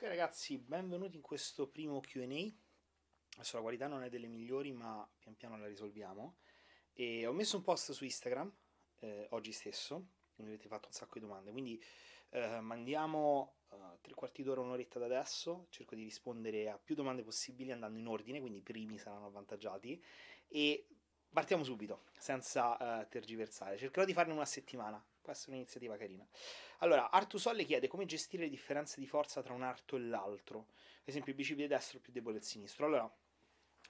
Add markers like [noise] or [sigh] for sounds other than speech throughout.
Ok ragazzi, benvenuti in questo primo Q&A. Adesso la qualità non è delle migliori, ma pian piano la risolviamo. E ho messo un post su Instagram eh, oggi stesso, mi avete fatto un sacco di domande, quindi eh, mandiamo eh, tre quarti d'ora, un'oretta da adesso, cerco di rispondere a più domande possibili andando in ordine, quindi i primi saranno avvantaggiati. E partiamo subito, senza eh, tergiversare. Cercherò di farne una settimana, può è un'iniziativa carina. Allora, Artu Solle chiede come gestire le differenze di forza tra un arto e l'altro. Ad esempio, il bicipite destro è più debole il sinistro. Allora,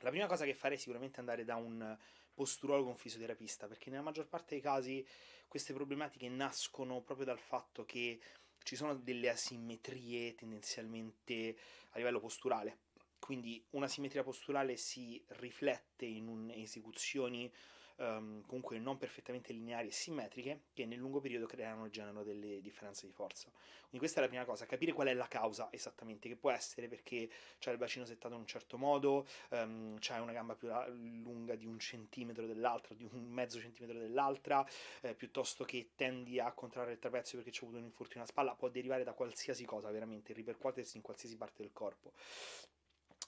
la prima cosa che farei è sicuramente andare da un posturologo, un fisioterapista, perché nella maggior parte dei casi queste problematiche nascono proprio dal fatto che ci sono delle asimmetrie tendenzialmente a livello posturale. Quindi una simmetria posturale si riflette in un, in esecuzioni um, comunque non perfettamente lineari e simmetriche che nel lungo periodo creano e generano delle differenze di forza. Quindi questa è la prima cosa, capire qual è la causa esattamente, che può essere perché c'è il bacino settato in un certo modo, um, ehm, c'è una gamba più lunga di un centimetro dell'altra, di un mezzo centimetro dell'altra, eh, piuttosto che tendi a contrarre il trapezio perché c'è avuto un infortunio alla spalla, può derivare da qualsiasi cosa veramente, ripercuotersi in qualsiasi parte del corpo.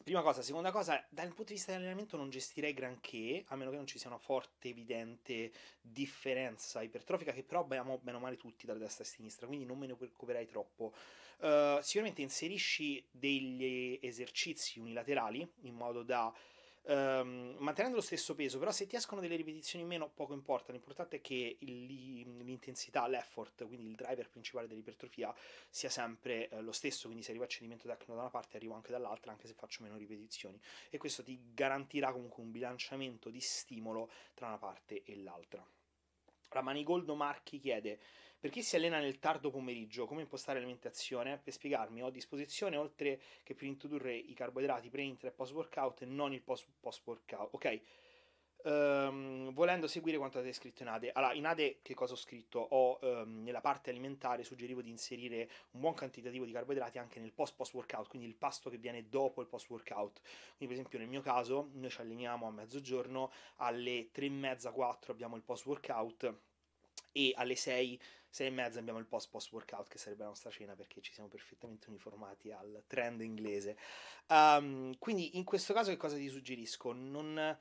Prima cosa, seconda cosa, dal punto di vista dell'allenamento non gestirei granché, a meno che non ci sia una forte, evidente differenza ipertrofica che però abbiamo bene o male tutti da destra e sinistra, quindi non me ne preoccuperei troppo. Uh, sicuramente inserisci degli esercizi unilaterali in modo da ehm, mantenendo lo stesso peso, però se ti escono delle ripetizioni in meno poco importa, l'importante è che il, l'intensità, l'effort, quindi il driver principale dell'ipertrofia sia sempre eh, lo stesso, quindi se arrivo a cedimento tecnico da una parte arrivo anche dall'altra anche se faccio meno ripetizioni e questo ti garantirà comunque un bilanciamento di stimolo tra una parte e l'altra. La Manigoldo Marchi chiede per chi si allena nel tardo pomeriggio, come impostare l'alimentazione? Per spiegarmi, ho a disposizione, oltre che per introdurre i carboidrati pre-intra e post-workout, e non il post-workout. Ok, Um, volendo seguire quanto avete scritto in ADE, allora in ADE che cosa ho scritto? Ho um, nella parte alimentare suggerivo di inserire un buon quantitativo di carboidrati anche nel post-post workout, quindi il pasto che viene dopo il post workout. Quindi, per esempio, nel mio caso, noi ci alleniamo a mezzogiorno, alle 3:30-4 abbiamo il post workout e alle 6 6 e mezza abbiamo il post post workout che sarebbe la nostra cena perché ci siamo perfettamente uniformati al trend inglese. Um, quindi in questo caso che cosa ti suggerisco? Non...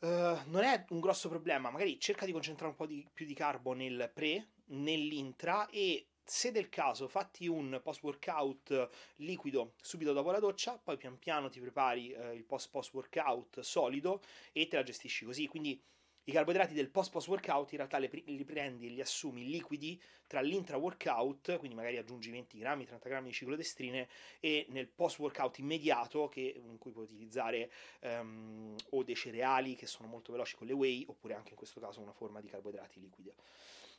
Uh, non è un grosso problema, magari cerca di concentrare un po' di, più di carbo nel pre, nell'intra e se del caso fatti un post workout liquido subito dopo la doccia, poi pian piano ti prepari uh, il post post workout solido e te la gestisci così, quindi i carboidrati del post-post workout in realtà li prendi e li assumi liquidi tra l'intra workout, quindi magari aggiungi 20 grammi, 30 grammi di ciclodestrine, e nel post workout immediato, che, in cui puoi utilizzare um, o dei cereali che sono molto veloci con le whey, oppure anche in questo caso una forma di carboidrati liquida.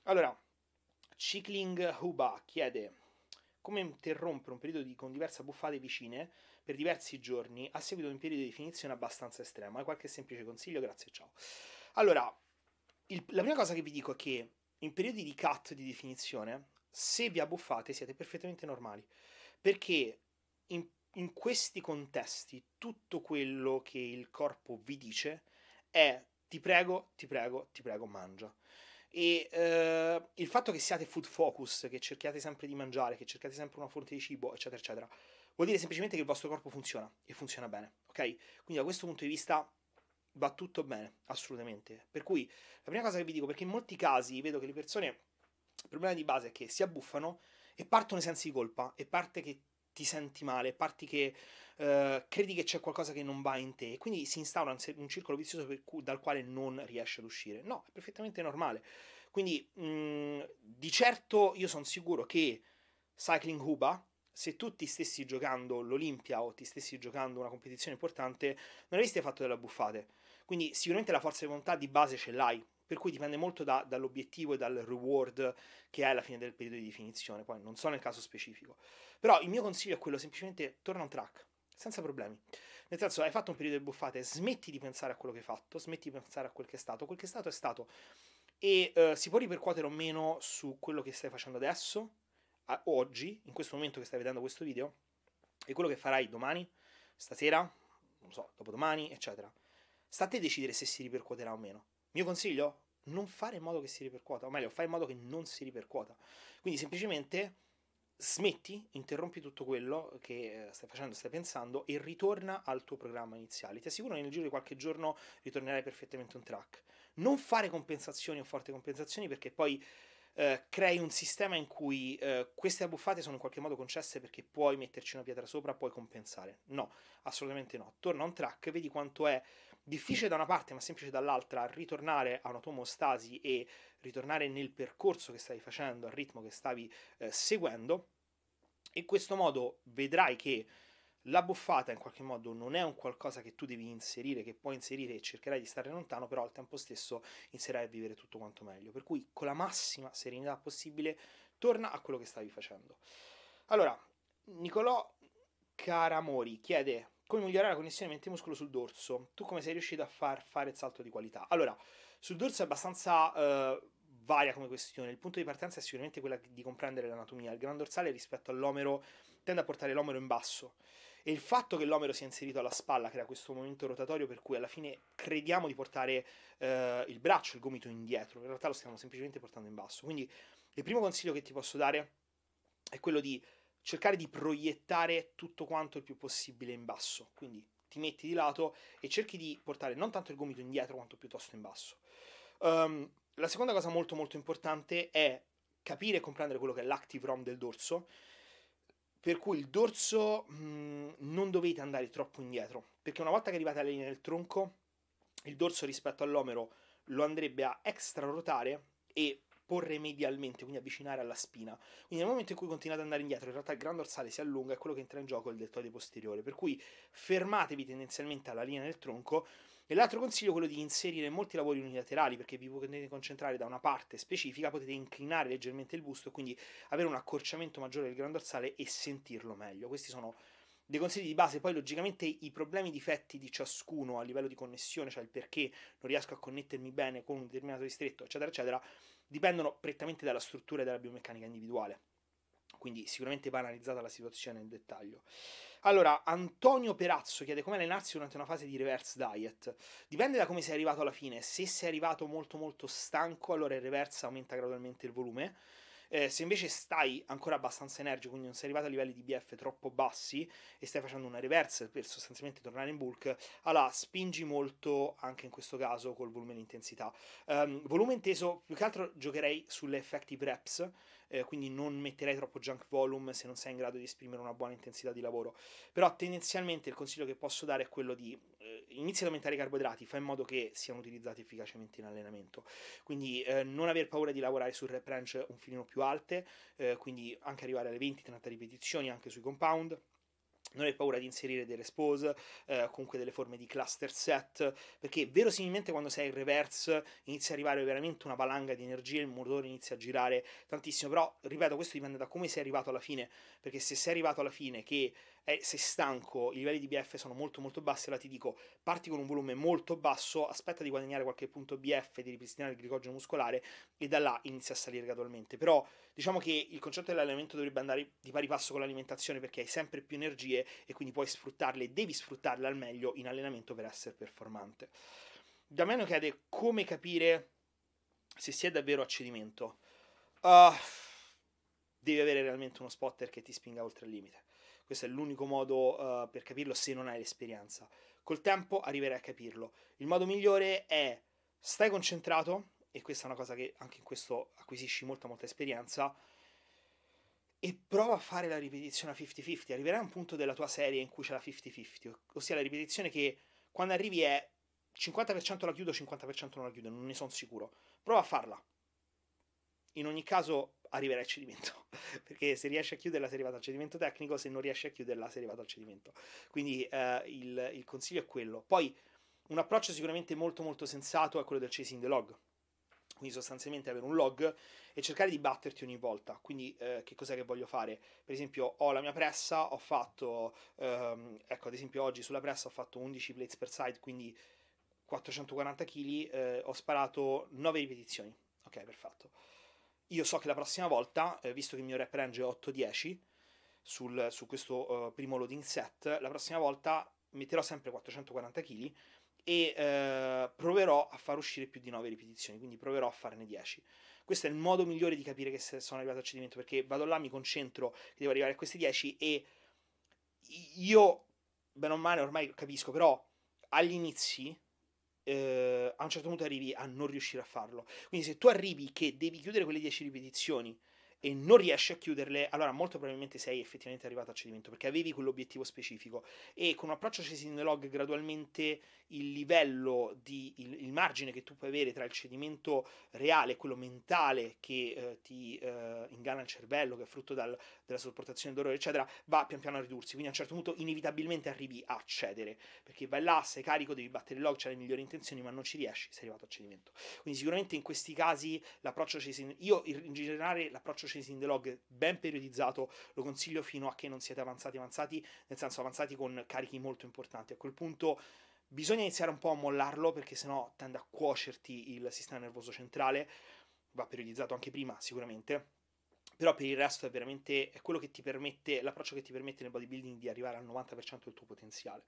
Allora, Cycling Huba chiede come interrompere un periodo di, con diverse buffate vicine per diversi giorni a seguito di un periodo di definizione abbastanza estrema. Qualche semplice consiglio, grazie e ciao. Allora, il, la prima cosa che vi dico è che in periodi di cut di definizione, se vi abbuffate siete perfettamente normali, perché in, in questi contesti tutto quello che il corpo vi dice è ti prego, ti prego, ti prego, mangia. E eh, il fatto che siate food focus, che cerchiate sempre di mangiare, che cercate sempre una fonte di cibo, eccetera, eccetera, vuol dire semplicemente che il vostro corpo funziona e funziona bene, ok? Quindi da questo punto di vista va tutto bene, assolutamente. Per cui la prima cosa che vi dico, perché in molti casi vedo che le persone, il problema di base è che si abbuffano e partono i sensi di colpa, e parte che ti senti male, parti che eh, credi che c'è qualcosa che non va in te, e quindi si instaura un, un circolo vizioso cui, dal quale non riesci ad uscire. No, è perfettamente normale. Quindi mh, mm, di certo io sono sicuro che Cycling Huba, se tu ti stessi giocando l'Olimpia o ti stessi giocando una competizione importante, non avresti fatto delle buffate. Quindi sicuramente la forza di volontà di base ce l'hai, per cui dipende molto da, dall'obiettivo e dal reward che hai alla fine del periodo di definizione, poi non so nel caso specifico. Però il mio consiglio è quello semplicemente torna un track, senza problemi. Nel senso, hai fatto un periodo di buffate, smetti di pensare a quello che hai fatto, smetti di pensare a quel che è stato, quel che è stato è stato. E eh, si può ripercuotere o meno su quello che stai facendo adesso, oggi, in questo momento che stai vedendo questo video, e quello che farai domani, stasera, non so, dopodomani, eccetera. Sta a te decidere se si ripercuoterà o meno. Mio consiglio? Non fare in modo che si ripercuota, o meglio, fai in modo che non si ripercuota. Quindi semplicemente smetti, interrompi tutto quello che eh, stai facendo, stai pensando e ritorna al tuo programma iniziale. Ti assicuro che nel giro di qualche giorno ritornerai perfettamente un track. Non fare compensazioni o forti compensazioni perché poi eh, crei un sistema in cui eh, queste abbuffate sono in qualche modo concesse perché puoi metterci una pietra sopra, puoi compensare. No, assolutamente no. Torna a un track, vedi quanto è difficile da una parte ma semplice dall'altra ritornare a una tua e ritornare nel percorso che stavi facendo, al ritmo che stavi eh, seguendo. In questo modo vedrai che la buffata in qualche modo non è un qualcosa che tu devi inserire, che puoi inserire e cercherai di stare lontano, però al tempo stesso inserai a vivere tutto quanto meglio. Per cui con la massima serenità possibile torna a quello che stavi facendo. Allora, Nicolò Caramori chiede come migliorare la connessione mente-muscolo sul dorso. Tu come sei riuscito a far fare il salto di qualità? Allora, sul dorso è abbastanza... Uh, varia come questione. Il punto di partenza è sicuramente quella di comprendere l'anatomia. Il gran dorsale rispetto all'omero tende a portare l'omero in basso. E il fatto che l'omero sia inserito alla spalla crea questo momento rotatorio per cui alla fine crediamo di portare eh, il braccio, il gomito indietro, in realtà lo stiamo semplicemente portando in basso. Quindi il primo consiglio che ti posso dare è quello di cercare di proiettare tutto quanto il più possibile in basso, quindi ti metti di lato e cerchi di portare non tanto il gomito indietro quanto piuttosto in basso. Um, la seconda cosa molto molto importante è capire e comprendere quello che è l'active ROM del dorso per cui il dorso mh, mm, non dovete andare troppo indietro, perché una volta che arrivate alla linea del tronco, il dorso rispetto all'omero lo andrebbe a extra e porre medialmente, quindi avvicinare alla spina. Quindi nel momento in cui continuate ad andare indietro, in realtà il grande dorsale si allunga e quello che entra in gioco è il deltoide posteriore, per cui fermatevi tendenzialmente alla linea del tronco e l'altro consiglio è quello di inserire molti lavori unilaterali perché vi potete concentrare da una parte specifica, potete inclinare leggermente il busto e quindi avere un accorciamento maggiore del grano dorsale e sentirlo meglio. Questi sono dei consigli di base, poi logicamente i problemi, i difetti di ciascuno a livello di connessione, cioè il perché non riesco a connettermi bene con un determinato distretto, eccetera, eccetera, dipendono prettamente dalla struttura e dalla biomeccanica individuale quindi sicuramente va analizzata la situazione nel dettaglio. Allora, Antonio Perazzo chiede come allenarsi durante una fase di reverse diet. Dipende da come sei arrivato alla fine, se sei arrivato molto molto stanco allora il reverse aumenta gradualmente il volume, eh, se invece stai ancora abbastanza energico, quindi non sei arrivato a livelli di BF troppo bassi e stai facendo una reverse per sostanzialmente tornare in bulk, allora spingi molto anche in questo caso col volume e intensità. Um, ehm, volume inteso, più che altro giocherei sulle effective reps, eh, quindi non metterei troppo junk volume se non sei in grado di esprimere una buona intensità di lavoro. Però tendenzialmente il consiglio che posso dare è quello di eh, inizia ad aumentare i carboidrati, fa in modo che siano utilizzati efficacemente in allenamento. Quindi eh, non aver paura di lavorare sul rep range un filino più alte, eh, quindi anche arrivare alle 20-30 ripetizioni anche sui compound non hai paura di inserire delle spose, eh, comunque delle forme di cluster set, perché verosimilmente quando sei in reverse inizia a arrivare veramente una valanga di energia, il motore inizia a girare tantissimo, però ripeto questo dipende da come sei arrivato alla fine, perché se sei arrivato alla fine che eh, sei stanco, i livelli di BF sono molto molto bassi, allora ti dico parti con un volume molto basso, aspetta di guadagnare qualche punto BF, di ripristinare il glicogeno muscolare e da là inizia a salire gradualmente. Però diciamo che il concetto dell'allenamento dovrebbe andare di pari passo con l'alimentazione perché hai sempre più energie e quindi puoi sfruttarle devi sfruttarle al meglio in allenamento per essere performante. Da meno chiede come capire se si è davvero a cedimento. Uh, ah, devi avere realmente uno spotter che ti spinga oltre il limite. Questo è l'unico modo uh, per capirlo se non hai l'esperienza. Col tempo arriverai a capirlo. Il modo migliore è stai concentrato, e questa è una cosa che anche in questo acquisisci molta molta esperienza, e prova a fare la ripetizione a 50-50. Arriverai a un punto della tua serie in cui c'è la 50-50, ossia la ripetizione che quando arrivi è 50% la chiudo, 50% non la chiudo, non ne sono sicuro. Prova a farla. In ogni caso arriverai al cedimento [laughs] perché se riesci a chiuderla sei arrivato al cedimento tecnico se non riesci a chiuderla sei arrivato al cedimento quindi eh, il, il, consiglio è quello poi un approccio sicuramente molto molto sensato è quello del chasing the log quindi sostanzialmente avere un log e cercare di batterti ogni volta. Quindi eh, che cos'è che voglio fare? Per esempio ho la mia pressa, ho fatto, ehm, ecco ad esempio oggi sulla pressa ho fatto 11 plates per side, quindi 440 kg, eh, ho sparato 9 ripetizioni. Ok, perfetto. Io so che la prossima volta, eh, visto che il mio rep range è 8-10 sul, su questo uh, primo loading set, la prossima volta metterò sempre 440 kg e eh, proverò a far uscire più di 9 ripetizioni, quindi proverò a farne 10. Questo è il modo migliore di capire che sono arrivato al cedimento, perché vado là, mi concentro che devo arrivare a queste 10 e io, bene o male, ormai capisco, però agli inizi eh, a un certo punto arrivi a non riuscire a farlo. Quindi se tu arrivi che devi chiudere quelle 10 ripetizioni e non riesci a chiuderle, allora molto probabilmente sei effettivamente arrivato a cedimento perché avevi quell'obiettivo specifico e con un approccio chasing log gradualmente il livello di il, il, margine che tu puoi avere tra il cedimento reale e quello mentale che eh, ti eh, inganna il cervello, che è frutto dal, della sopportazione d'orrore, eccetera, va pian piano a ridursi. Quindi a un certo punto inevitabilmente arrivi a cedere perché vai là, sei carico, devi battere il log, c'hai le migliori intenzioni, ma non ci riesci, sei arrivato a cedimento. Quindi sicuramente in questi casi l'approccio chasing, io in generale l'approccio Chasing the Log ben periodizzato, lo consiglio fino a che non siete avanzati avanzati, nel senso avanzati con carichi molto importanti. A quel punto bisogna iniziare un po' a mollarlo perché sennò tende a cuocerti il sistema nervoso centrale, va periodizzato anche prima sicuramente. Però per il resto è veramente è quello che ti permette, l'approccio che ti permette nel bodybuilding di arrivare al 90% del tuo potenziale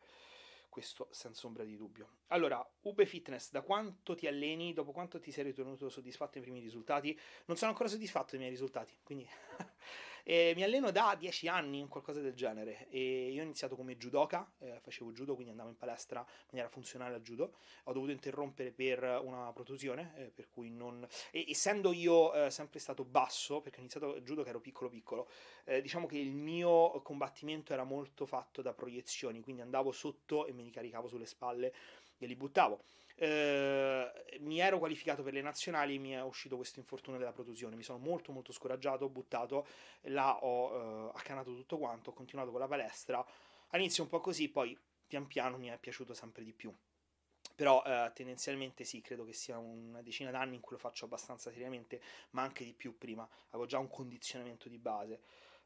questo senza ombra di dubbio. Allora, Ube Fitness, da quanto ti alleni, dopo quanto ti sei ritenuto soddisfatto dei primi risultati? Non sono ancora soddisfatto dei miei risultati, quindi [laughs] E mi alleno da 10 anni, qualcosa del genere. E io ho iniziato come judoka, eh, facevo judo, quindi andavo in palestra in maniera funzionale al judo. Ho dovuto interrompere per una protusione, eh, per cui non... E, essendo io eh, sempre stato basso, perché ho iniziato il judo che ero piccolo piccolo, eh, diciamo che il mio combattimento era molto fatto da proiezioni, quindi andavo sotto e me li caricavo sulle spalle li buttavo. Eh, mi ero qualificato per le nazionali, mi è uscito questo infortunio della protusione, mi sono molto molto scoraggiato, ho buttato, là ho eh, accanato tutto quanto, ho continuato con la palestra, all'inizio un po' così, poi pian piano mi è piaciuto sempre di più. Però eh, tendenzialmente sì, credo che sia una decina d'anni in cui lo faccio abbastanza seriamente, ma anche di più prima, avevo già un condizionamento di base.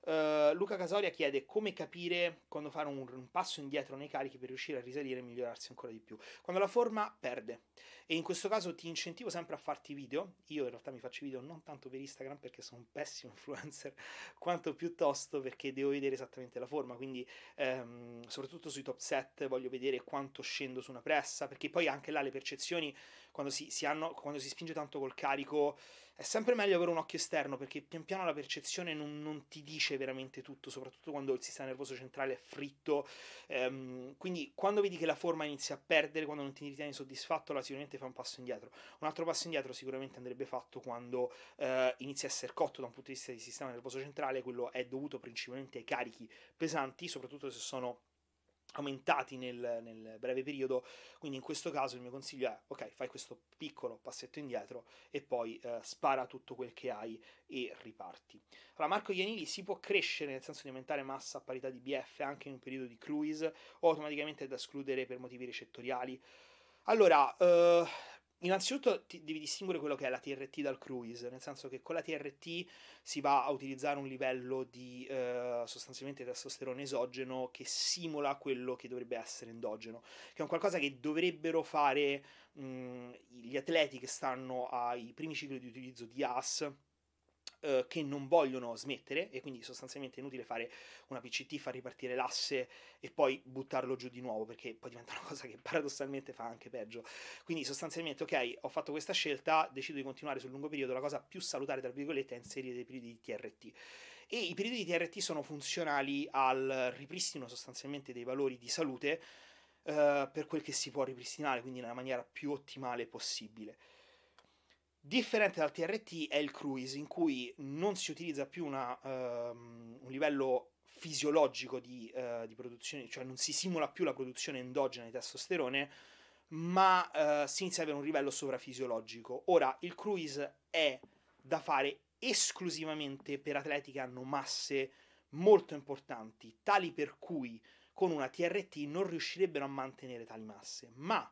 Uh, Luca Casoria chiede come capire quando fare un, un, passo indietro nei carichi per riuscire a risalire e migliorarsi ancora di più. Quando la forma perde. E in questo caso ti incentivo sempre a farti video. Io in realtà mi faccio video non tanto per Instagram perché sono un pessimo [laughs] influencer, quanto piuttosto perché devo vedere esattamente la forma. Quindi, um, soprattutto sui top set, voglio vedere quanto scendo su una pressa perché poi anche là le percezioni quando si, si hanno, quando si spinge tanto col carico, è sempre meglio avere un occhio esterno perché pian piano la percezione non, non ti dice veramente tutto, soprattutto quando il sistema nervoso centrale è fritto. Ehm, quindi quando vedi che la forma inizia a perdere, quando non ti ritieni soddisfatto, la sicuramente fa un passo indietro. Un altro passo indietro sicuramente andrebbe fatto quando eh, inizia a essere cotto da un punto di vista di sistema nervoso centrale, quello è dovuto principalmente ai carichi pesanti, soprattutto se sono aumentati nel, nel, breve periodo, quindi in questo caso il mio consiglio è ok, fai questo piccolo passetto indietro e poi eh, spara tutto quel che hai e riparti. Allora Marco Ianili si può crescere nel senso di aumentare massa a parità di BF anche in un periodo di cruise o automaticamente è da escludere per motivi recettoriali? Allora, eh, Innanzitutto devi distinguere quello che è la TRT dal cruise, nel senso che con la TRT si va a utilizzare un livello di eh, sostanzialmente testosterone esogeno che simula quello che dovrebbe essere endogeno, che è un qualcosa che dovrebbero fare mh, gli atleti che stanno ai primi cicli di utilizzo di AS eh, che non vogliono smettere e quindi sostanzialmente è inutile fare una PCT, far ripartire l'asse e poi buttarlo giù di nuovo perché poi diventa una [laughs] cosa che paradossalmente fa anche peggio. Quindi sostanzialmente ok, ho fatto questa scelta, decido di continuare sul lungo periodo, la cosa più salutare tra virgolette è inserire dei periodi di TRT e i periodi di TRT sono funzionali al ripristino sostanzialmente dei valori di salute eh, per quel che si può ripristinare, quindi nella maniera più ottimale possibile. Differente dal TRT è il cruise, in cui non si utilizza più una, um, un livello fisiologico di, uh, di, produzione, cioè non si simula più la produzione endogena di testosterone, ma uh, si inizia ad avere un livello sovrafisiologico. Ora, il cruise è da fare esclusivamente per atleti che hanno masse molto importanti, tali per cui con una TRT non riuscirebbero a mantenere tali masse, ma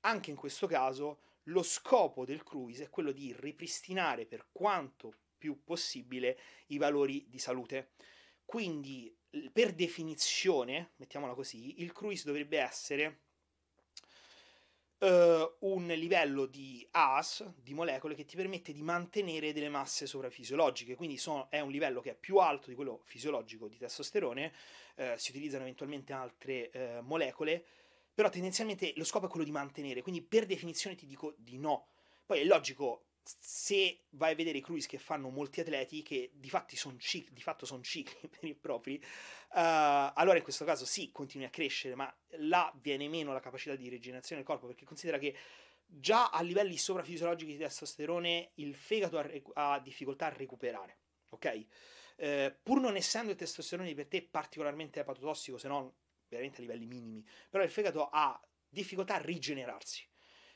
anche in questo caso lo scopo del cruise è quello di ripristinare per quanto più possibile i valori di salute. Quindi, per definizione, mettiamola così, il cruise dovrebbe essere Uh, un livello di AS, di molecole, che ti permette di mantenere delle masse sovrafisiologiche, quindi sono, è un livello che è più alto di quello fisiologico di testosterone, uh, si utilizzano eventualmente altre uh, molecole però tendenzialmente lo scopo è quello di mantenere, quindi per definizione ti dico di no. Poi è logico, se vai a vedere i cruise che fanno molti atleti, che di, son cicli, di fatto sono cicli [laughs] per i propri, uh, allora in questo caso sì, continui a crescere, ma là viene meno la capacità di rigenerazione del corpo, perché considera che già a livelli sovrafisiologici di testosterone il fegato ha, rec- ha difficoltà a recuperare, ok? Eh, pur non essendo il testosterone per te particolarmente epatotossico, se non veramente a livelli minimi, però il fegato ha difficoltà a rigenerarsi.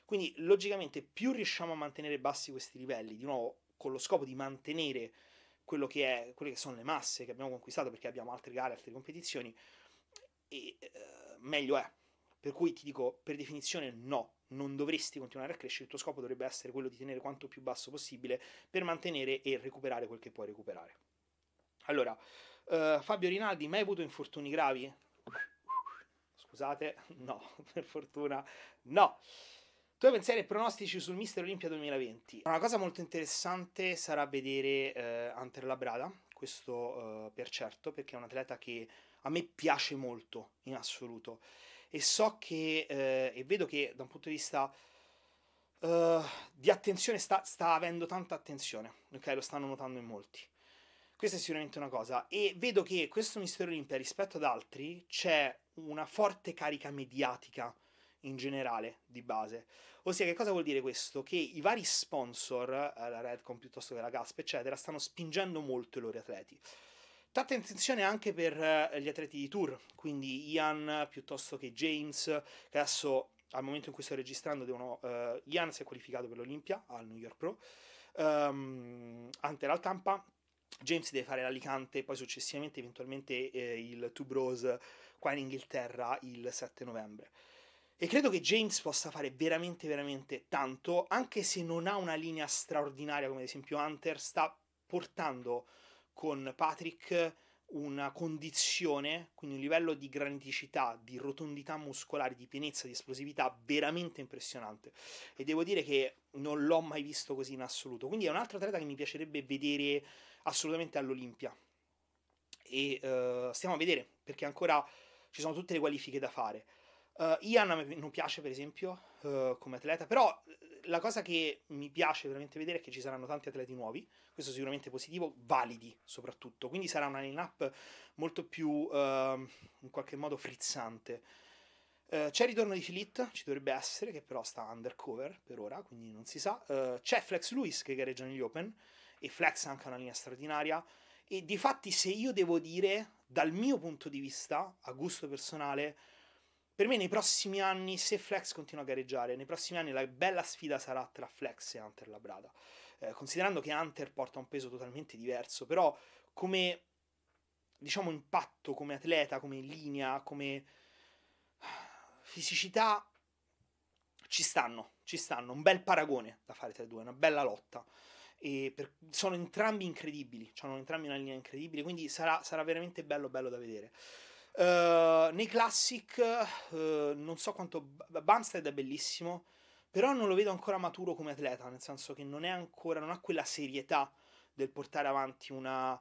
Quindi logicamente più riusciamo a mantenere bassi questi livelli, di nuovo con lo scopo di mantenere quello che è, quelle che sono le masse che abbiamo conquistato perché abbiamo altre gare, altre competizioni, e, eh, meglio è. Per cui ti dico, per definizione no, non dovresti continuare a crescere, il tuo scopo dovrebbe essere quello di tenere quanto più basso possibile per mantenere e recuperare quel che puoi recuperare. Allora, eh, Fabio Rinaldi, mai avuto infortuni gravi? Scusate, [laughs] no, per fortuna no. Due pensieri e pronostici sul Mister Olimpia 2020. Una cosa molto interessante sarà vedere eh, Hunter Labrada, questo eh, per certo, perché è un atleta che a me piace molto in assoluto e so che eh, e vedo che da un punto di vista eh, di attenzione sta, sta avendo tanta attenzione, ok? Lo stanno notando in molti. Questa è sicuramente una cosa. E vedo che questo Mistero Olimpia rispetto ad altri c'è una forte carica mediatica in generale di base. Ossia, che cosa vuol dire questo? Che i vari sponsor, eh, la Redcom piuttosto che la Gasp, eccetera, stanno spingendo molto i loro atleti. Tanta attenzione anche per eh, gli atleti di tour, quindi Ian piuttosto che James, che adesso al momento in cui sto registrando devono... Uh, Ian si è qualificato per l'Olimpia al New York Pro, um, ehm, Ante Altampa, James deve fare l'Alicante, e poi successivamente eventualmente eh, il Tubrose qua in Inghilterra il 7 novembre. E credo che James possa fare veramente, veramente tanto, anche se non ha una linea straordinaria come ad esempio Hunter, sta portando con Patrick una condizione, quindi un livello di graniticità, di rotondità muscolare, di pienezza, di esplosività veramente impressionante. E devo dire che non l'ho mai visto così in assoluto. Quindi è un altro atleta che mi piacerebbe vedere assolutamente all'Olimpia. E uh, stiamo a vedere, perché ancora ci sono tutte le qualifiche da fare. Uh, Ian non piace, per esempio, uh, come atleta, però eh, la cosa che mi piace veramente vedere è che ci saranno tanti atleti nuovi, questo sicuramente positivo, validi soprattutto, quindi sarà una line-up molto più uh, in qualche modo frizzante. c'è il ritorno di Filit, ci dovrebbe essere, che però sta undercover per ora, quindi non si sa. c'è Flex Lewis che gareggia negli Open, e Flex ha anche una linea straordinaria. E di fatti, se io devo dire, dal mio punto di vista, a gusto personale, per me nei prossimi anni, se Flex continua a gareggiare, nei prossimi anni la bella sfida sarà tra Flex e Hunter Labrada. Eh, considerando che Hunter porta un peso totalmente diverso, però come diciamo impatto, come atleta, come linea, come fisicità ci stanno, ci stanno, un bel paragone da fare tra i due, una bella lotta. Per, sono entrambi incredibili, cioè hanno entrambi una linea incredibile, quindi sarà, sarà veramente bello bello da vedere. Eh, nei classic, uh, non so quanto. Bumstead è bellissimo, però non lo vedo ancora maturo come atleta, nel senso che non è ancora. non ha quella serietà del portare avanti una,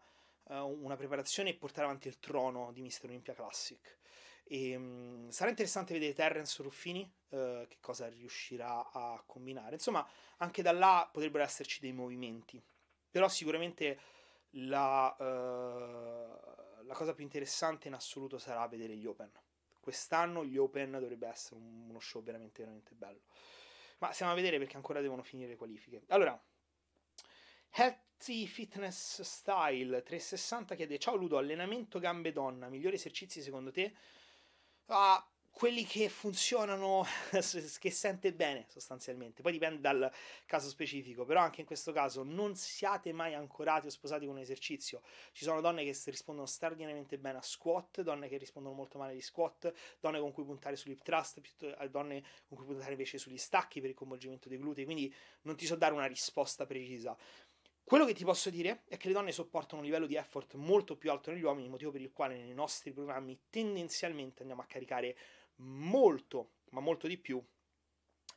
uh, una preparazione e portare avanti il trono di Mr. Olympia Classic. E, um, sarà interessante vedere Terrence Ruffini che cosa riuscirà a combinare. Insomma, anche da là potrebbero esserci dei movimenti, però sicuramente la la cosa più interessante in assoluto sarà vedere gli Open. Quest'anno gli Open dovrebbe essere uno show veramente, veramente bello. Ma stiamo a vedere perché ancora devono finire le qualifiche. Allora, Healthy Fitness Style 360 chiede: Ciao Ludo, allenamento gambe donna, migliori esercizi secondo te? Ah, quelli che funzionano, [laughs] che sente bene sostanzialmente. Poi dipende dal caso specifico, però anche in questo caso non siate mai ancorati o sposati con un esercizio. Ci sono donne che rispondono straordinariamente bene a squat, donne che rispondono molto male agli squat, donne con cui puntare sull'hip thrust, eh, donne con cui puntare invece sugli stacchi per il coinvolgimento dei glutei, quindi non ti so dare una risposta precisa. Quello che ti posso dire è che le donne sopportano un livello di effort molto più alto negli uomini, motivo per il quale nei nostri programmi tendenzialmente andiamo a caricare molto, ma molto di più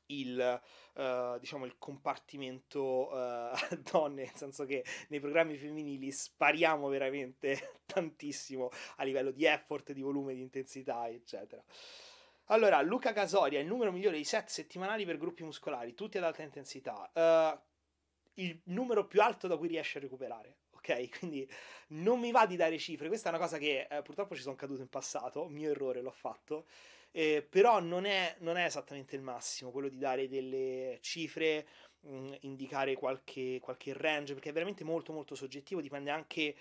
il, uh, diciamo il compartimento uh, [laughs] donne, nel senso che nei programmi femminili spariamo veramente [laughs] tantissimo a livello di effort, di volume, di intensità, eccetera. Allora, Luca Casoria, il numero migliore di set settimanali per gruppi muscolari, tutti ad alta intensità. Uh, il numero più alto da cui riesce a recuperare. Ok, [laughs] quindi non mi va di dare cifre. Questa è una cosa che eh, purtroppo ci sono caduto in passato, mio errore, l'ho fatto eh, però non è, non è, esattamente il massimo quello di dare delle cifre, mh, mm, indicare qualche, qualche range, perché è veramente molto molto soggettivo, dipende anche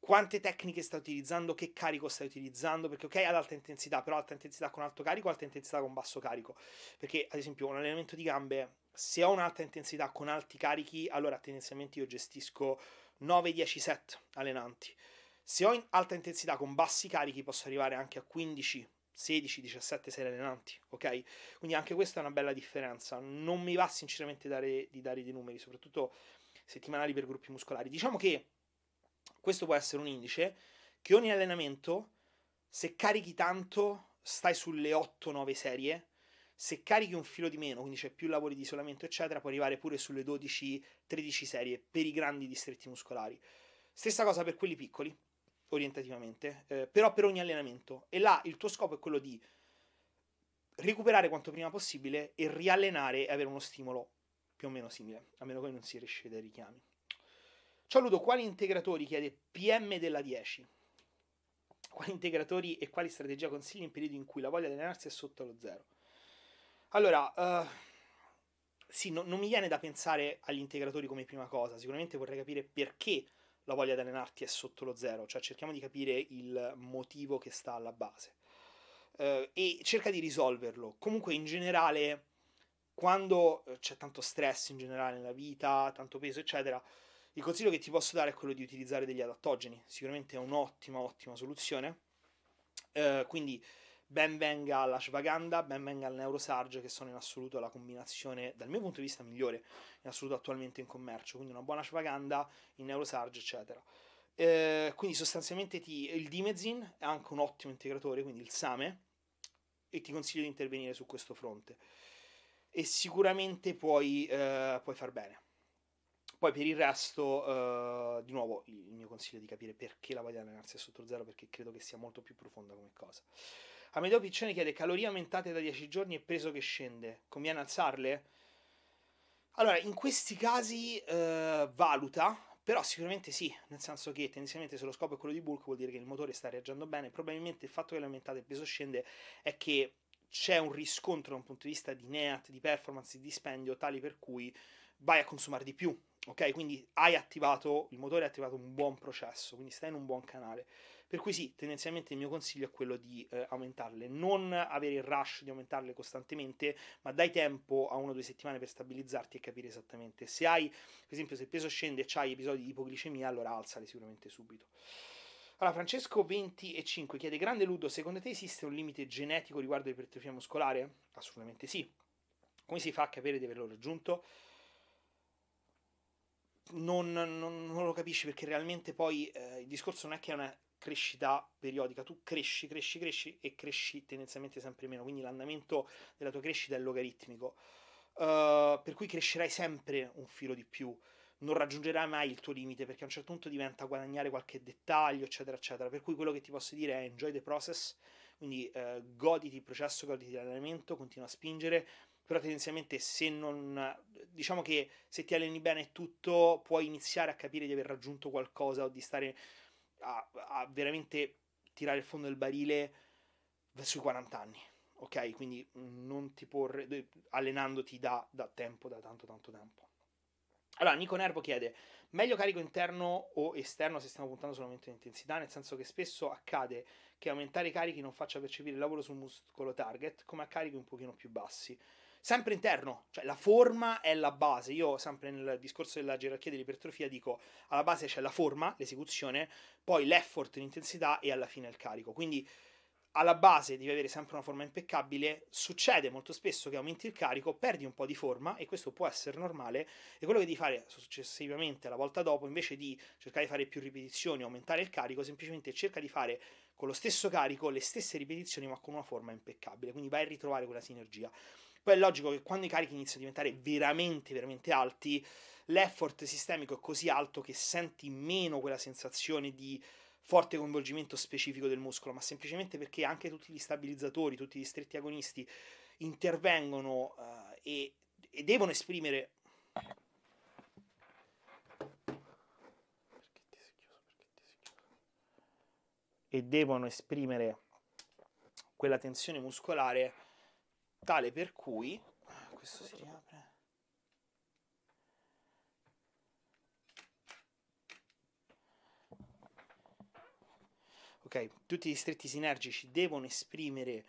quante tecniche stai utilizzando, che carico stai utilizzando, perché ok ad alta intensità, però alta intensità con alto carico, alta intensità con basso carico, perché ad esempio un allenamento di gambe, se ho un'alta intensità con alti carichi, allora tendenzialmente io gestisco 9-10 set allenanti, se ho in alta intensità con bassi carichi posso arrivare anche a 15 16-17 serie allenanti, ok? Quindi anche questa è una bella differenza. Non mi va sinceramente dare, di dare dei numeri, soprattutto settimanali per gruppi muscolari. Diciamo che questo può essere un indice che ogni allenamento, se carichi tanto, stai sulle 8-9 serie, se carichi un filo di meno, quindi c'è più lavori di isolamento, eccetera, puoi arrivare pure sulle 12-13 serie per i grandi distretti muscolari. Stessa cosa per quelli piccoli orientativamente, eh, però per ogni allenamento. E là il tuo scopo è quello di recuperare quanto prima possibile e riallenare e avere uno stimolo più o meno simile, a meno che non si riesce dai richiami. Ciao Ludo, quali integratori chiede PM della 10? Quali integratori e quali strategia consigli in periodi in cui la voglia di allenarsi è sotto lo zero? Allora, uh, sì, no, non mi viene da pensare agli integratori come prima cosa, sicuramente vorrei capire perché la voglia di allenarti è sotto lo zero, cioè cerchiamo di capire il motivo che sta alla base eh, e cerca di risolverlo. Comunque in generale, quando eh, c'è tanto stress in generale nella vita, tanto peso, eccetera, il consiglio che ti posso dare è quello di utilizzare degli adattogeni, sicuramente è un'ottima, ottima soluzione. Eh, quindi Ben venga l'ashwagandha, ben venga il neurosarge, che sono in assoluto la combinazione, dal mio punto di vista, migliore in assoluto attualmente in commercio. Quindi una buona ashwagandha, il neurosarge, eccetera. Eh, quindi sostanzialmente ti, il Dimezin è anche un ottimo integratore, quindi il Same, e ti consiglio di intervenire su questo fronte. E sicuramente puoi, eh, puoi far bene. Poi per il resto, eh, di nuovo, il mio consiglio è di capire perché la voglia allenarsi è sotto zero, perché credo che sia molto più profonda come cosa. Amedeo Piccione chiede calorie aumentate da 10 giorni e peso che scende. Conviene alzarle? Allora, in questi casi eh, valuta, però sicuramente sì, nel senso che tendenzialmente se lo scopo è quello di bulk vuol dire che il motore sta reagendo bene, probabilmente il fatto che l'aumentate il peso scende è che c'è un riscontro da un punto di vista di NEAT, di performance, di dispendio, tali per cui vai a consumare di più, ok? Quindi hai attivato, il motore ha attivato un buon processo, quindi stai in un buon canale. Per cui sì, tendenzialmente il mio consiglio è quello di eh, aumentarle, non avere il rush di aumentarle costantemente, ma dai tempo a una o due settimane per stabilizzarti e capire esattamente. Se hai, per esempio, se il peso scende e hai episodi di ipoglicemia, allora alzali sicuramente subito. Allora, Francesco 20 e 5 chiede: Grande Ludo, secondo te esiste un limite genetico riguardo l'ipertrofia muscolare? Assolutamente sì. Come si fa a capire di averlo raggiunto? Non, non, non, lo capisci perché realmente poi eh, il discorso non è che è una crescita periodica, tu cresci, cresci, cresci e cresci tendenzialmente sempre meno, quindi l'andamento della tua crescita è logaritmico, uh, per cui crescerai sempre un filo di più, non raggiungerai mai il tuo limite perché a un certo punto diventa guadagnare qualche dettaglio, eccetera, eccetera, per cui quello che ti posso dire è enjoy the process, quindi uh, goditi il processo, goditi l'allenamento, continua a spingere, però tendenzialmente se non diciamo che se ti alleni bene tutto puoi iniziare a capire di aver raggiunto qualcosa o di stare a, a veramente tirare il fondo del barile sui 40 anni, ok? Quindi non ti porre, allenandoti da, da tempo, da tanto tanto tempo. Allora, Nico Nervo chiede, meglio carico interno o esterno se stiamo puntando sull'aumento di intensità, nel senso che spesso accade che aumentare i carichi non faccia percepire il lavoro sul muscolo target come a carichi un pochino più bassi sempre interno, cioè la forma è la base. Io sempre nel discorso della gerarchia dell'ipertrofia dico alla base c'è la forma, l'esecuzione, poi l'effort, l'intensità e alla fine il carico. Quindi alla base devi avere sempre una forma impeccabile. Succede molto spesso che aumenti il carico, perdi un po' di forma e questo può essere normale. E quello che devi fare successivamente, la volta dopo, invece di cercare di fare più ripetizioni, aumentare il carico, semplicemente cerca di fare con lo stesso carico le stesse ripetizioni ma con una forma impeccabile. Quindi vai a ritrovare quella sinergia. Poi è logico che quando i carichi iniziano a diventare veramente, veramente alti, l'effort sistemico è così alto che senti meno quella sensazione di forte coinvolgimento specifico del muscolo, ma semplicemente perché anche tutti gli stabilizzatori, tutti gli stretti agonisti intervengono uh, e, e devono esprimere e devono esprimere quella tensione muscolare Tale per cui... Ah, questo si riapre. Ok, tutti i distretti sinergici devono esprimere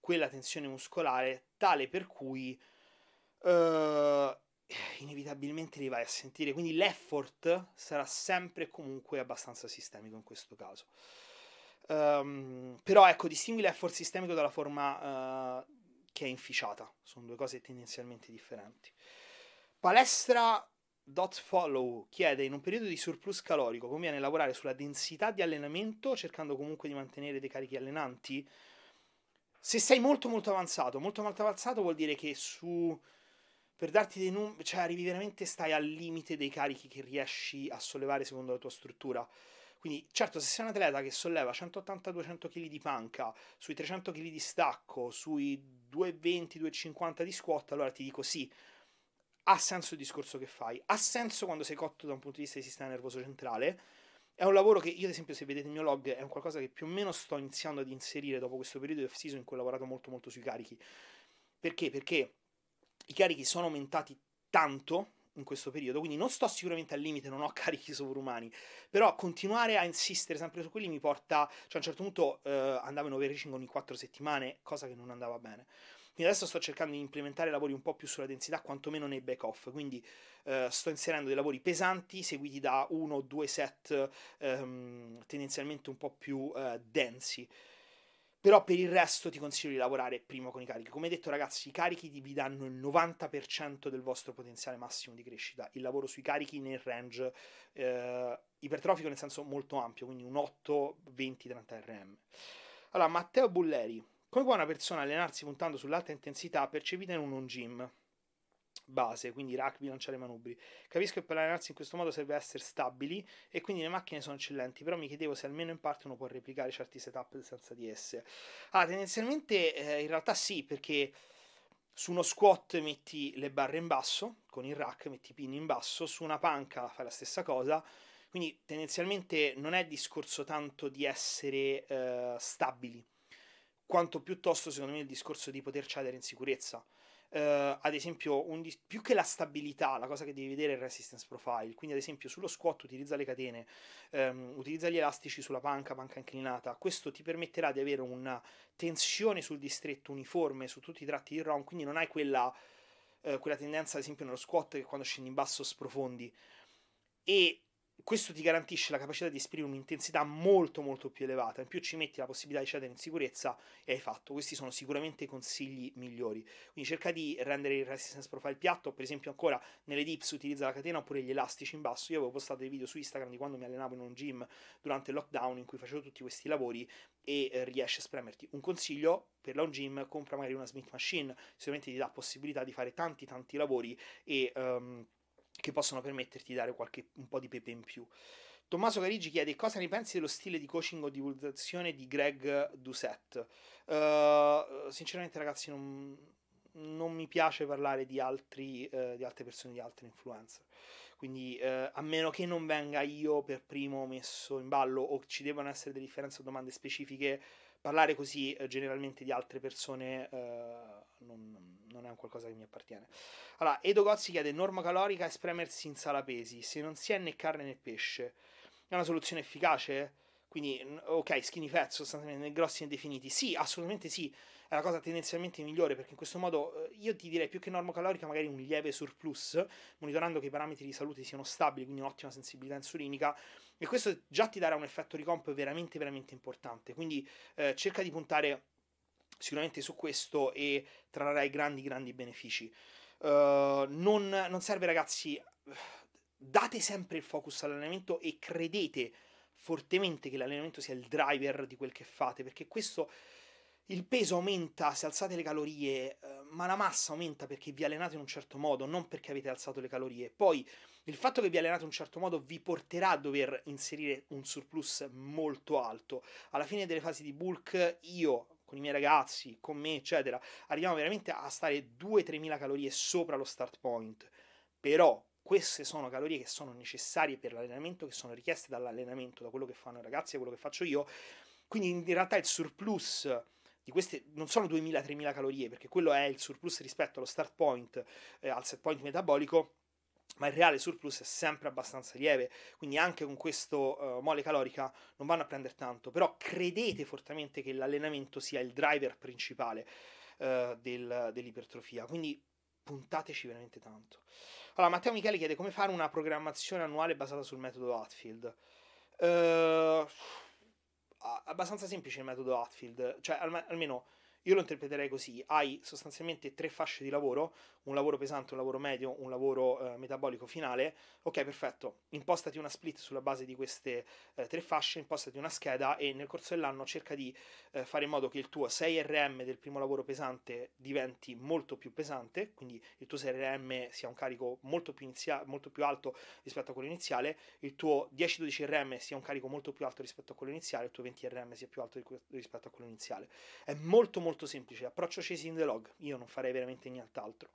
quella tensione muscolare tale per cui uh, inevitabilmente li vai a sentire, quindi l'effort sarà sempre e comunque abbastanza sistemico in questo caso. Um, però ecco, distingui l'effort sistemico dalla forma uh, che è inficiata. Sono due cose tendenzialmente differenti. Palestra.follow chiede in un periodo di surplus calorico conviene lavorare sulla densità di allenamento cercando comunque di mantenere dei carichi allenanti. Se sei molto molto avanzato, molto molto avanzato vuol dire che su per darti dei numeri, cioè arrivi veramente stai al limite dei carichi che riesci a sollevare secondo la tua struttura. Quindi, certo, se sei un atleta che solleva 180-200 kg di panca, sui 300 kg di stacco, sui 220-250 di squat, allora ti dico sì, ha senso il discorso che fai, ha senso quando sei cotto da un punto di vista di sistema nervoso centrale. È un lavoro che io, ad esempio, se vedete il mio log, è un qualcosa che più o meno sto iniziando ad inserire dopo questo periodo di off-season in cui ho lavorato molto molto sui carichi. Perché? Perché i carichi sono aumentati tanto in questo periodo, quindi non sto sicuramente al limite, non ho [laughs] carichi sovrumani, però continuare a insistere sempre su quelli mi porta, cioè a un certo punto eh, andavo in overreaching ogni quattro settimane, cosa che non andava bene. Quindi adesso sto cercando di implementare lavori un po' più sulla densità, quantomeno nei back off, quindi eh, sto inserendo dei lavori pesanti seguiti da uno o due set ehm, tendenzialmente un po' più eh, densi. Però per il resto ti consiglio di lavorare prima con i carichi. Come detto ragazzi, i carichi vi danno il 90% del vostro potenziale massimo di crescita. Il lavoro sui carichi nel range eh, ipertrofico nel senso molto ampio, quindi un 8, 20, 30 RM. Allora, Matteo Bulleri. Come può una persona allenarsi puntando sull'alta intensità percepita in un non gym? base, quindi rack, bilanciare manubri. Capisco che per allenarsi in questo modo serve essere stabili e quindi le macchine sono eccellenti, però mi chiedevo se almeno in parte uno può replicare certi setup senza di esse. Ah, tendenzialmente eh, in realtà sì, perché su uno squat metti le barre in basso, con il rack metti i pini in basso, su una panca fai la stessa cosa, quindi tendenzialmente non è discorso tanto di essere eh, stabili, quanto piuttosto secondo me il discorso di poter cedere in sicurezza eh, ad esempio, un, più che la stabilità, la cosa che devi vedere è il resistance profile. Quindi, ad esempio, sullo squat utilizza le catene, ehm, utilizza gli elastici sulla panca, panca inclinata. Questo ti permetterà di avere una tensione sul distretto uniforme su tutti i tratti di round. Quindi, non hai quella, eh, quella tendenza, ad esempio, nello squat che quando scendi in basso sprofondi. E questo ti garantisce la capacità di esprimere un'intensità molto molto più elevata, in più ci metti la possibilità di cedere in sicurezza e hai fatto, questi sono sicuramente i consigli migliori, quindi cerca di rendere il resistance profile piatto, per esempio ancora nelle dips utilizza la catena oppure gli elastici in basso, io avevo postato dei video su Instagram di quando mi allenavo in un gym durante il lockdown in cui facevo tutti questi lavori e eh, riesci a spremerti, un consiglio per la un gym compra magari una Smith Machine, sicuramente ti dà possibilità di fare tanti tanti lavori e... Um, che possono permetterti di dare qualche, un po' di pepe in più. Tommaso Carigi chiede cosa ne pensi dello stile di coaching o divulgazione di Greg Doucette. Uh, sinceramente ragazzi non, non, mi piace parlare di, altri, uh, di, altre persone, di altre influencer. Quindi uh, a meno che non venga io per primo messo in ballo o ci debbano essere delle differenze o domande specifiche, parlare così eh, generalmente di altre persone non non è un qualcosa che mi appartiene. Allora, Edo Gozzi chiede norma calorica espremersi in sala pesi, se non si è né carne né pesce. È una soluzione efficace? Quindi, ok, skinny fat sostanzialmente, grossi e indefiniti. Sì, assolutamente sì, è la cosa tendenzialmente migliore perché in questo modo eh, io ti direi più che norma calorica magari un lieve surplus, monitorando che i parametri di salute siano stabili, quindi un'ottima sensibilità insulinica e questo già ti darà un effetto ricomp veramente veramente importante. Quindi eh, cerca di puntare sicuramente su questo e trarrai grandi, grandi benefici. Uh, non, non serve ragazzi, date sempre il focus all'allenamento e credete fortemente che l'allenamento sia il driver di quel che fate, perché questo il peso aumenta se alzate le calorie, uhm, ma la massa aumenta perché vi allenate in un certo modo, non perché avete alzato le calorie. Poi il fatto che vi allenate in un certo modo vi porterà a dover inserire un surplus molto alto. Alla fine delle fasi di bulk io con i miei ragazzi, con me, eccetera, arriviamo veramente a stare 2-3 mila calorie sopra lo start point. Però queste sono calorie che sono necessarie per l'allenamento, che sono richieste dall'allenamento, da quello che fanno i ragazzi, da quello che faccio io. Quindi in realtà il surplus di queste non sono 2000-3000 calorie, perché quello è il surplus rispetto allo start point, eh, al set point metabolico, ma il reale surplus è sempre abbastanza lieve, quindi anche con questo uh, mole calorica non vanno a prendere tanto, però credete fortemente che l'allenamento sia il driver principale uh, del, dell'ipertrofia, quindi puntateci veramente tanto. Allora, Matteo Michele chiede come fare una programmazione annuale basata sul metodo Hatfield. Uh, abbastanza semplice il metodo Hatfield, cioè almeno io lo interpreterei così: hai sostanzialmente tre fasce di lavoro, un lavoro pesante, un lavoro medio, un lavoro eh, metabolico finale. Ok, perfetto. Impostati una split sulla base di queste eh, tre fasce, impostati una scheda e nel corso dell'anno cerca di eh, fare in modo che il tuo 6RM del primo lavoro pesante diventi molto più pesante, quindi il tuo 6RM sia un carico molto più, inizia- molto più alto rispetto a quello iniziale, il tuo 10-12RM sia un carico molto più alto rispetto a quello iniziale, il tuo 20RM sia più alto rispetto a quello iniziale. È molto molto molto semplice, approccio chasing the log, io non farei veramente nient'altro.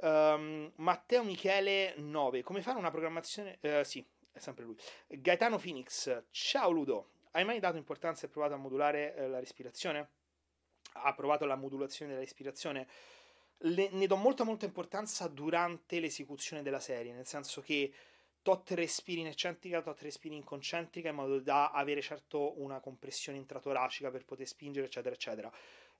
Um, Matteo Michele 9, come fare una programmazione... Uh, sì, è sempre lui. Gaetano Phoenix, ciao Ludo, hai mai dato importanza e provato a modulare eh, la respirazione? Ha provato la modulazione della respirazione? Le, ne do molta molta importanza durante l'esecuzione della serie, nel senso che tot respiri in eccentrica, tot respiri in concentrica, in modo da avere certo una compressione intratoracica per poter spingere, eccetera, eccetera.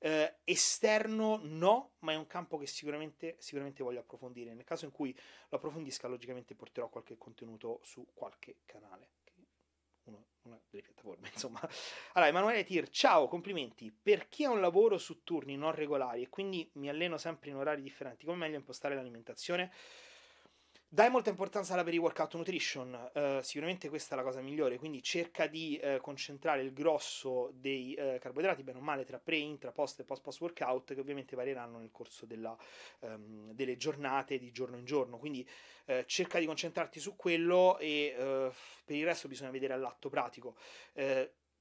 Eh, esterno no, ma è un campo che sicuramente, sicuramente voglio approfondire. Nel caso in cui lo approfondisca, logicamente porterò qualche contenuto su qualche canale una delle piattaforme, [laughs] insomma. Allora, Emanuele Tir, ciao, complimenti. Per chi ha un lavoro su turni non regolari e quindi mi alleno sempre in orari differenti, come meglio impostare l'alimentazione? Dai molta importanza alla peri-workout nutrition, uh, sicuramente questa è la cosa migliore, quindi cerca di uh, concentrare il grosso dei uh, carboidrati, bene o male, tra pre, intra, post e post-post workout, che ovviamente varieranno nel corso della, um, delle giornate di giorno in giorno, quindi cerca di concentrarti su quello e per il resto bisogna vedere all'atto pratico.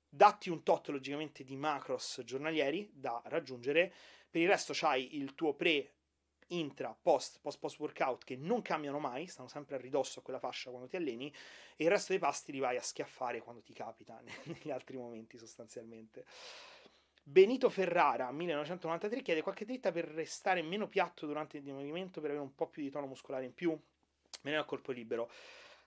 datti un tot logicamente di macros giornalieri da raggiungere, per il resto c'hai il tuo pre intra, post, post, post workout che non cambiano mai, stanno sempre a ridosso a quella fascia quando ti alleni e il resto dei pasti li vai a schiaffare quando ti capita [laughs] negli altri momenti sostanzialmente. Benito Ferrara 1993 chiede qualche dritta per restare meno piatto durante il movimento per avere un po' più di tono muscolare in più, meno a corpo libero.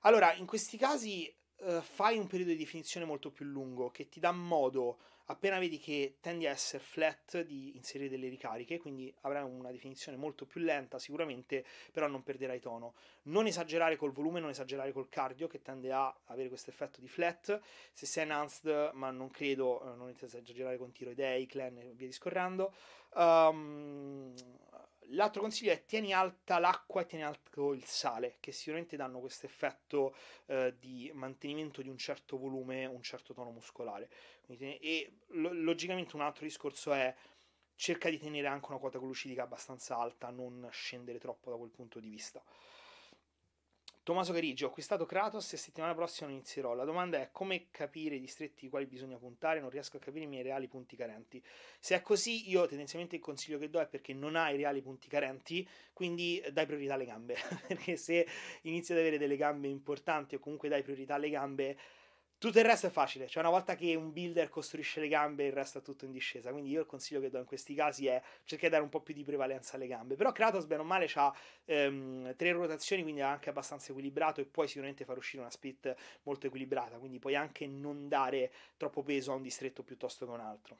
Allora, in questi casi eh, fai un periodo di definizione molto più lungo che ti dà modo, appena vedi che tendi a essere flat, di inserire delle ricariche, quindi avrai una definizione molto più lenta sicuramente, però non perderai tono. Non esagerare col volume, non esagerare col cardio che tende a avere questo effetto di flat. Se sei enhanced, ma non credo, eh, non esagerare con tiroidei, idei, clan e via discorrendo. Um, L'altro consiglio è tieni alta l'acqua e tieni alto il sale, che sicuramente danno questo effetto eh, di mantenimento di un certo volume, un certo tono muscolare. Quindi, e logicamente un altro discorso è cerca di tenere anche una quota glucidica abbastanza alta, non scendere troppo da quel punto di vista. Tommaso Garigi, ho acquistato Kratos e settimana prossima inizierò. La domanda è come capire i distretti ai quali bisogna puntare, non riesco a capire i miei reali punti carenti. Se è così, io tendenzialmente il consiglio che do è perché non hai reali punti carenti, quindi dai priorità alle gambe, [laughs] perché se inizi ad avere delle gambe importanti o comunque dai priorità alle gambe tutto il resto è facile, cioè una volta che un builder costruisce le gambe il resto è tutto in discesa, quindi io il consiglio che do in questi casi è cercare di dare un po' più di prevalenza alle gambe, però Kratos bene o male ha ehm, tre rotazioni, quindi è anche abbastanza equilibrato e puoi sicuramente far uscire una split molto equilibrata, quindi puoi anche non dare troppo peso a un distretto piuttosto che a un altro.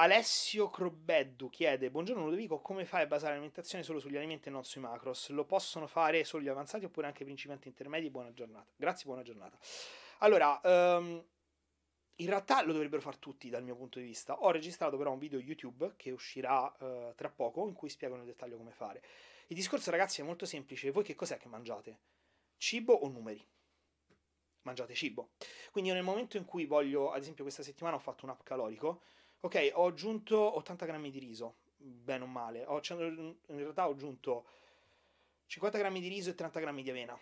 Alessio Crobeddu chiede: Buongiorno Ludovico, come fai a basare l'alimentazione solo sugli alimenti e non sui macros? Lo possono fare solo gli avanzati oppure anche i principianti intermedi? Buona giornata. Grazie, buona giornata. Allora, um, in realtà lo dovrebbero fare tutti dal mio punto di vista. Ho registrato però un video YouTube che uscirà uh, tra poco in cui spiego nel dettaglio come fare. Il discorso, ragazzi, è molto semplice. Voi che cos'è che mangiate? Cibo o numeri? Mangiate cibo. Quindi io nel momento in cui voglio, ad esempio questa settimana ho fatto un app calorico, ok, ho aggiunto 80 grammi di riso, bene o male, ho, cioè, in realtà ho aggiunto 50 grammi di riso e 30 grammi di avena.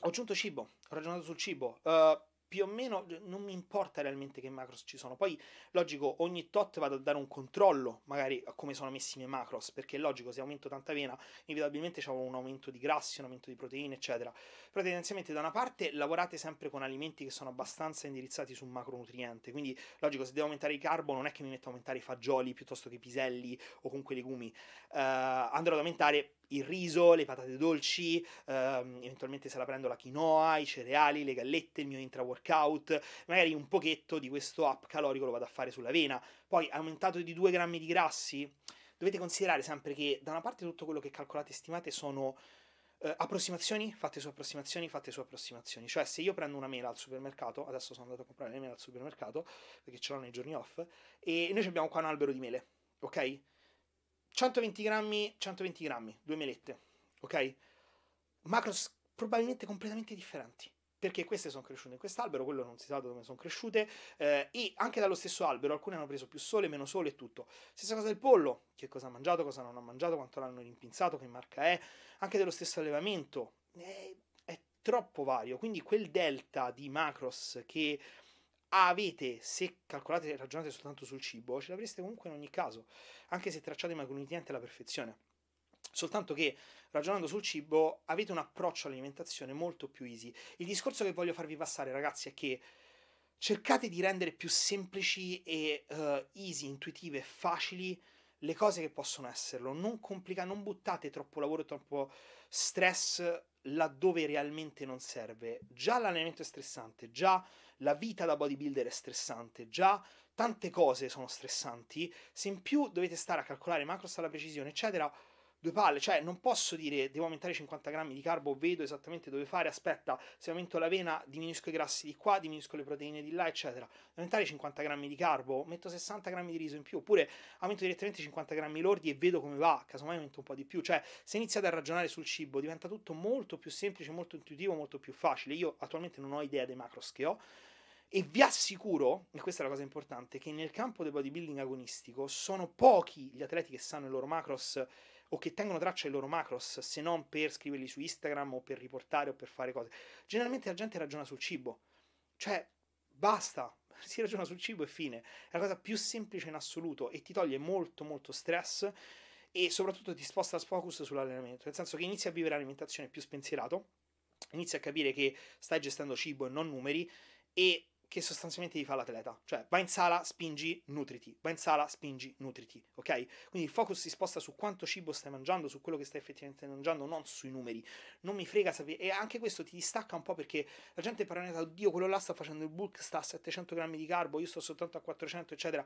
Ho aggiunto cibo, ho ragionato sul cibo. Uh, più o meno cioè, non mi importa realmente che macros ci sono. Poi, logico, ogni tot vado a dare un controllo, magari a come sono messi i miei macros, perché è logico, se aumento tanta vena, inevitabilmente c'è un aumento di grassi, un aumento di proteine, eccetera. Però tendenzialmente da una parte lavorate sempre con alimenti che sono abbastanza indirizzati su un macronutriente, quindi logico, se devo aumentare i carbo non è che mi metto a aumentare i fagioli piuttosto che i piselli o comunque i legumi, uh, andrò ad aumentare il riso, le patate dolci, ehm, eventualmente se la prendo la quinoa, i cereali, le gallette, il mio intra-workout, magari un pochetto di questo up calorico lo vado a fare sulla vena. Poi aumentato di 2 grammi di grassi, dovete considerare sempre che da una parte tutto quello che calcolate e stimate sono eh, approssimazioni fatte su approssimazioni fatte su approssimazioni. Cioè se io prendo una mela al supermercato, adesso sono andato a comprare le mele al supermercato perché ce l'ho nei giorni off, e noi abbiamo qua un albero di mele, ok? 120 grammi, 120 grammi, due melette, ok? Macros probabilmente completamente differenti perché queste sono cresciute in quest'albero, quello non si sa da dove sono cresciute, eh, e anche dallo stesso albero alcune hanno preso più sole, meno sole e tutto. Stessa cosa del pollo, che cosa ha mangiato, cosa non ha mangiato, quanto l'hanno rimpinzato, che marca è, anche dello stesso allevamento, è, è troppo vario, quindi quel delta di macros che Ah, avete, se calcolate e ragionate soltanto sul cibo, ce l'avreste comunque in ogni caso, anche se tracciate i macronutrienti alla perfezione. Soltanto che ragionando sul cibo avete un approccio all'alimentazione molto più easy. Il discorso che voglio farvi passare, ragazzi, è che cercate di rendere più semplici e uh, easy, intuitive, facili le cose che possono esserlo. Non complicate, non buttate troppo lavoro e troppo stress laddove realmente non serve. Già l'allenamento è stressante, già la vita da bodybuilder è stressante, già tante cose sono stressanti, se in più dovete stare a calcolare macros alla precisione, eccetera, due palle, cioè non posso dire devo aumentare 50 grammi di carbo, vedo esattamente dove fare, aspetta, se aumento la vena diminuisco i grassi di qua, diminuisco le proteine di là, eccetera. Aumentare 50 grammi di carbo, metto 60 grammi di riso in più, oppure aumento direttamente 50 grammi lordi e vedo come va, casomai aumento un po' di più, cioè se iniziate a ragionare sul cibo diventa tutto molto più semplice, molto intuitivo, molto più facile. Io attualmente non ho idea dei macros che ho, e vi assicuro, e questa è la cosa importante, che nel campo del bodybuilding agonistico sono pochi gli atleti che sanno i loro macros o che tengono traccia dei loro macros se non per scriverli su Instagram o per riportare o per fare cose. Generalmente la gente ragiona sul cibo, cioè basta, [laughs] si ragiona sul cibo e fine. È la cosa più semplice in assoluto e ti toglie molto molto stress e soprattutto ti sposta il focus sull'allenamento, nel senso che inizi a vivere l'alimentazione più spensierato, inizi a capire che stai gestendo cibo e non numeri e che sostanzialmente gli fa l'atleta, cioè va in sala, spingi, nutriti, Vai in sala, spingi, nutriti, ok? Quindi il focus si sposta su quanto cibo stai mangiando, su quello che stai effettivamente mangiando, non sui numeri. Non mi frega sapere e anche questo ti distacca un po' perché la gente è paranoica, oddio, quello là sta facendo il bulk, sta a 700 grammi di carbo, io sto soltanto a 400, eccetera.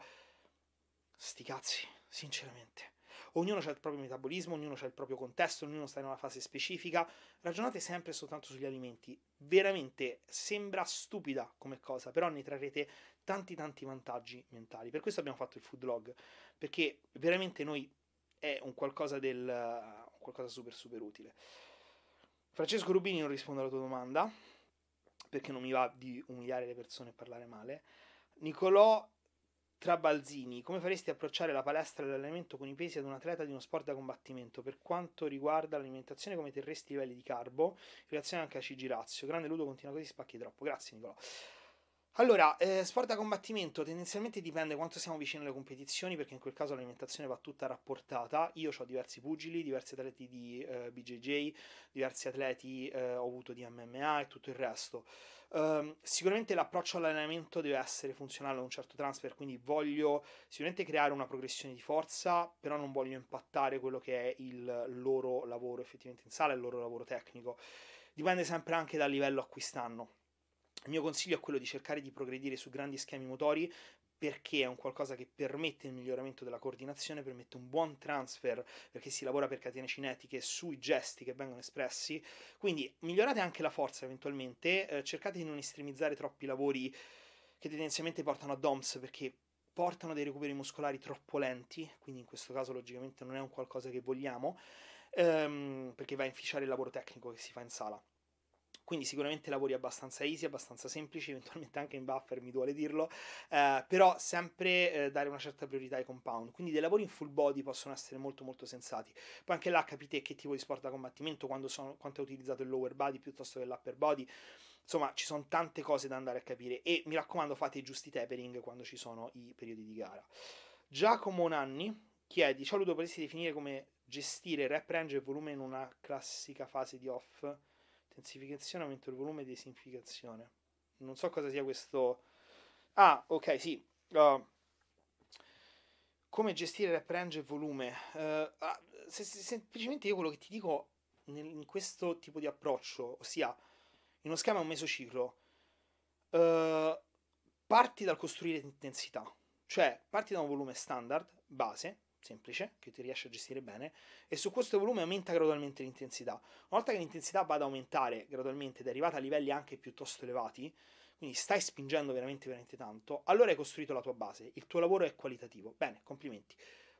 Sti cazzi, sinceramente ognuno ha il proprio metabolismo, ognuno ha il proprio contesto, ognuno sta in una fase specifica, ragionate sempre e soltanto sugli alimenti, veramente sembra stupida come cosa, però ne trarrete tanti tanti vantaggi mentali, per questo abbiamo fatto il food log, perché veramente noi è un qualcosa del un qualcosa super super utile. Francesco Rubini non risponde alla tua domanda perché non mi va di umiliare le persone e parlare male. Nicolò Trabalzini, come faresti approcciare la palestra e l'allenamento con i pesi ad un atleta di uno sport da combattimento per quanto riguarda l'alimentazione, come terresti i livelli di carbo? In relazione anche a Cigi Razio, grande Ludo continua così, spacchi troppo. Grazie Nicolò. Allora, eh, sport da combattimento tendenzialmente dipende quanto siamo vicini alle competizioni, perché in quel caso l'alimentazione va tutta rapportata. Io ho diversi pugili, diversi atleti di eh, BJJ, diversi atleti eh, ho avuto di MMA e tutto il resto. Um, sicuramente l'approccio all'allenamento deve essere funzionale a un certo transfer, quindi voglio sicuramente creare una progressione di forza, però non voglio impattare quello che è il loro lavoro effettivamente in sala, il loro lavoro tecnico. Dipende sempre anche dal livello a cui stanno. Il mio consiglio è quello di cercare di progredire su grandi schemi motori, perché è un qualcosa che permette il miglioramento della coordinazione, permette un buon transfer, perché si lavora per catene cinetiche sui gesti che vengono espressi, quindi migliorate anche la forza eventualmente, eh, cercate di non estremizzare troppi lavori che tendenzialmente portano a DOMS perché portano dei recuperi muscolari troppo lenti, quindi in questo caso logicamente non è un qualcosa che vogliamo, ehm, perché va a inficiare il lavoro tecnico che si fa in sala quindi sicuramente lavori abbastanza easy, abbastanza semplici, [laughs] eventualmente anche in buffer mi duole dirlo, eh, però sempre eh, dare una certa priorità ai compound, quindi dei lavori in full body possono essere molto molto sensati, poi anche là capite che tipo di sport da combattimento, sono, quanto è utilizzato il lower body piuttosto che l'upper body, insomma ci sono tante cose da andare a capire e mi raccomando fate i giusti tapering quando ci sono i periodi di gara. Giacomo Nanni chiede, ciao Ludo, potresti definire come gestire rep range e volume in una classica fase di off? intensificazione, aumento il volume e desinficazione. Non so cosa sia questo. Ah, ok, sì. Uh, come gestire rep range e volume? Uh, ah, se, se, semplicemente io quello che ti dico nel, in questo tipo di approccio, ossia in uno schema a un mesociclo, uh, parti dal costruire intensità, cioè parti da un volume standard, base, semplice, che ti riesci a gestire bene, e su questo volume aumenta gradualmente l'intensità. Una volta che l'intensità va ad aumentare gradualmente ed è arrivata a livelli anche piuttosto elevati, quindi stai spingendo veramente, veramente tanto, allora hai costruito la tua base, il tuo lavoro è qualitativo. Bene, complimenti.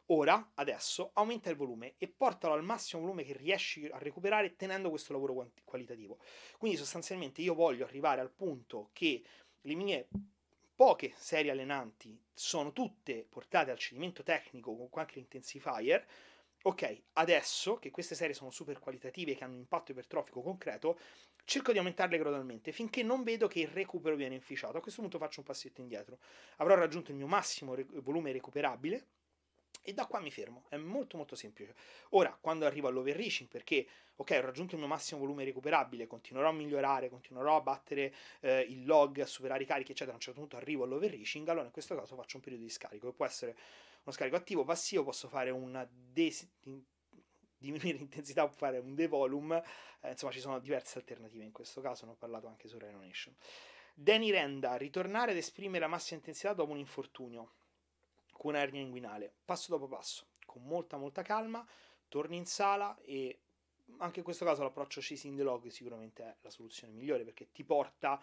Ora, adesso, aumenta il volume e portalo al massimo volume che riesci a recuperare tenendo questo lavoro qualitativo. Quindi sostanzialmente io voglio arrivare al punto che le mie poche serie allenanti, sono tutte portate al cedimento tecnico con qualche intensifier. Ok, adesso che queste serie sono super qualitative e che hanno un impatto ipertrofico concreto, cerco di aumentarle gradualmente finché non vedo che il recupero viene inficiato. A questo punto faccio un passetto indietro. Avrò raggiunto il mio massimo volume recuperabile e da qua mi fermo, è molto molto semplice. Ora, quando arrivo all'overreaching, perché ok, ho raggiunto il mio massimo volume recuperabile, continuerò a migliorare, continuerò a battere eh, il log, a superare i carichi, eccetera, a un certo punto arrivo all'overreaching, allora in questo caso faccio un periodo di scarico, che può essere uno scarico attivo, o passivo, posso fare una des- diminuire l'intensità, può fare un devolume, eh, insomma ci sono diverse alternative in questo caso, ne ho parlato anche su Renonation. Danny Renda, ritornare ad esprimere la massima intensità dopo un infortunio con ernia inguinale. Passo dopo passo, con molta molta calma, torni in sala e anche in questo caso l'approccio chasing the log sicuramente è la soluzione migliore perché ti porta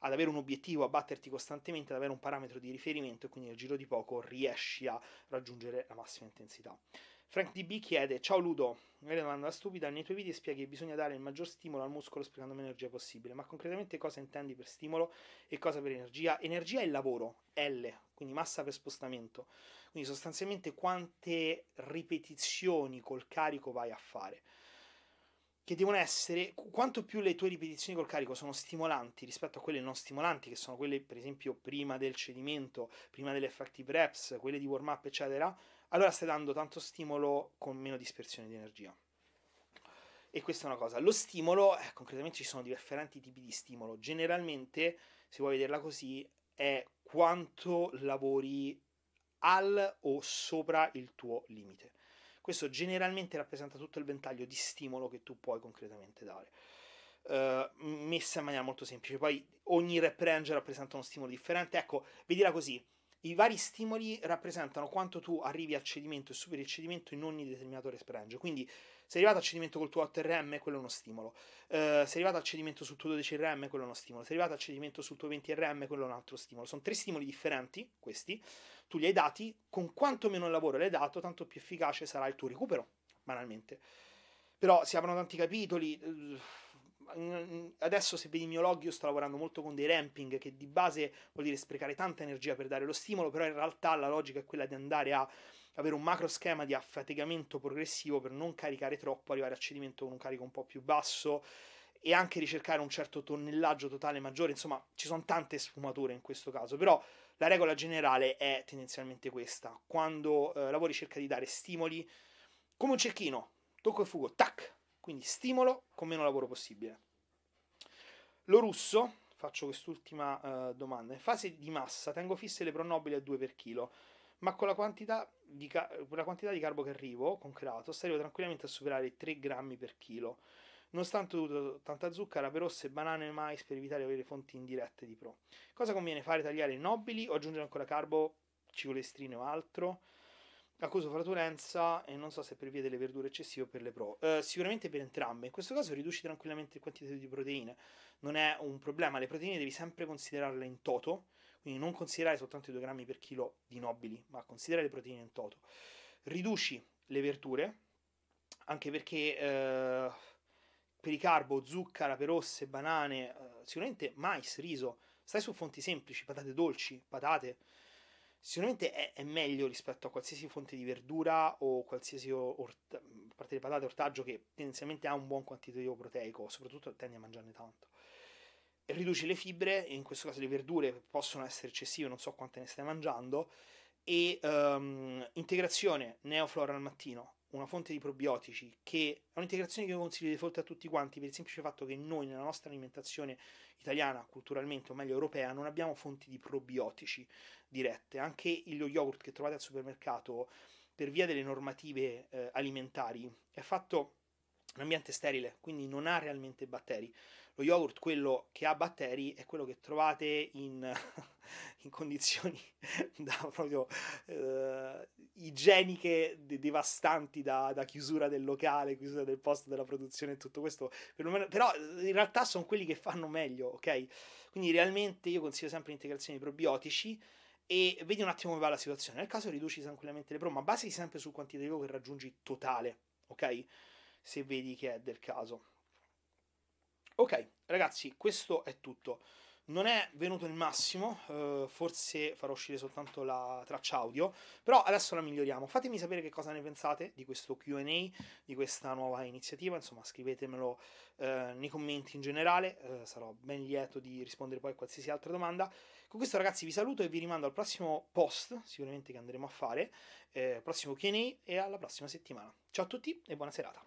ad avere un obiettivo, a batterti costantemente, ad avere un parametro di riferimento e quindi nel giro di poco riesci a raggiungere la massima intensità. Frank DB chiede: Ciao Ludo, una domanda stupida. Nei tuoi video spieghi che bisogna dare il maggior stimolo al muscolo sprecando meno energia possibile, ma concretamente cosa intendi per stimolo e cosa per energia? Energia è il lavoro, L, quindi massa per spostamento, quindi sostanzialmente quante ripetizioni col carico vai a fare, che devono essere, quanto più le tue ripetizioni col carico sono stimolanti rispetto a quelle non stimolanti, che sono quelle per esempio prima del cedimento, prima delle effective reps, quelle di warm up, eccetera, allora stai dando tanto stimolo con meno dispersione di energia. E questa è una cosa. Lo stimolo, eh, concretamente ci sono differenti tipi di stimolo. Generalmente, se vuoi vederla così, è quanto lavori al o sopra il tuo limite. Questo generalmente rappresenta tutto il ventaglio di stimolo che tu puoi concretamente dare. Uh, messa in maniera molto semplice, poi ogni rep range rappresenta uno stimolo differente. Ecco, vedila così: i vari stimoli rappresentano quanto tu arrivi al cedimento e superi il cedimento in ogni determinato rep range. Quindi sei arrivato al cedimento col tuo 8RM, quello è uno stimolo. Uh, sei arrivato al cedimento sul tuo 12RM, quello è uno stimolo. Sei arrivato al cedimento sul tuo 20RM, quello è un altro stimolo. Sono tre stimoli differenti, questi. Tu li hai dati, con quanto meno lavoro l'hai dato, tanto più efficace sarà il tuo recupero, banalmente. Però si aprono tanti capitoli. Eh, adesso se vedi il mio log io sto lavorando molto con dei ramping che di base vuol dire sprecare tanta energia per dare lo stimolo, però in realtà la logica è quella di andare a avere un macro schema di affaticamento progressivo per non caricare troppo, arrivare a cedimento con un carico un po' più basso e anche ricercare un certo tonnellaggio totale maggiore, insomma ci sono tante sfumature in questo caso, però la regola generale è tendenzialmente questa, quando eh, lavori cerca di dare stimoli come un cerchino, tocco e fugo, tac, quindi stimolo con meno lavoro possibile. Lo russo, faccio quest'ultima eh, domanda, in fase di massa tengo fisse le pronobili a 2 per chilo, ma con la quantità ca- la quantità di carbo che arrivo con Kratos arriva tranquillamente a superare i 3 grammi per chilo. Nonostante ho dovuto tanta zucca, rape rosse, banane e mais per evitare di avere fonti indirette di pro. Cosa conviene fare? Tagliare i nobili o aggiungere ancora carbo, cicolestrine o altro? Accuso fratulenza e non so se per via delle verdure eccessive o per le pro. Eh, sicuramente per entrambe. In questo caso riduci tranquillamente il quantitativo di proteine. Non è un problema. Le proteine devi sempre considerarle in toto quindi non considerare soltanto i 2 grammi per chilo di nobili, ma considerare le proteine in toto. Riduci le verdure, anche perché eh, per i carbo, zucchero, perosse, banane, eh, sicuramente mais, riso, stai su fonti semplici, patate dolci, patate, sicuramente è, è, meglio rispetto a qualsiasi fonte di verdura o qualsiasi orta, parte di patate ortaggio che tendenzialmente ha un buon quantitativo proteico, soprattutto tendi a mangiarne tanto riduci le fibre, in questo caso le verdure possono essere eccessive, non so quante ne stai mangiando, e um, integrazione neoflora al mattino, una fonte di probiotici, che è un'integrazione che io consiglio di default a tutti quanti per il semplice fatto che noi nella nostra alimentazione italiana, culturalmente o meglio europea, non abbiamo fonti di probiotici dirette. Anche lo yogurt che trovate al supermercato, per via delle normative eh, alimentari, è fatto in ambiente sterile, quindi non ha realmente batteri lo yogurt, quello che ha batteri, è quello che trovate in, [laughs] in condizioni [laughs] da proprio eh, igieniche de- devastanti da, da, chiusura del locale, chiusura del posto della produzione e tutto questo. però eh, in realtà sono quelli che fanno meglio, ok? Quindi realmente io consiglio sempre l'integrazione di probiotici e vedi un attimo come va la situazione. Nel caso riduci tranquillamente le pro, ma basi sempre sul quantitativo che raggiungi totale, ok? Se vedi che è del caso. Ok, ragazzi, questo è tutto. Non è venuto il massimo, eh, forse farò uscire soltanto la traccia audio, però adesso la miglioriamo. Fatemi sapere che cosa ne pensate di questo QA, di questa nuova iniziativa, insomma scrivetemelo eh, nei commenti in generale, eh, sarò ben lieto di rispondere poi a qualsiasi altra domanda. Con questo ragazzi vi saluto e vi rimando al prossimo post, sicuramente che andremo a fare, eh, prossimo QA e alla prossima settimana. Ciao a tutti e buona serata.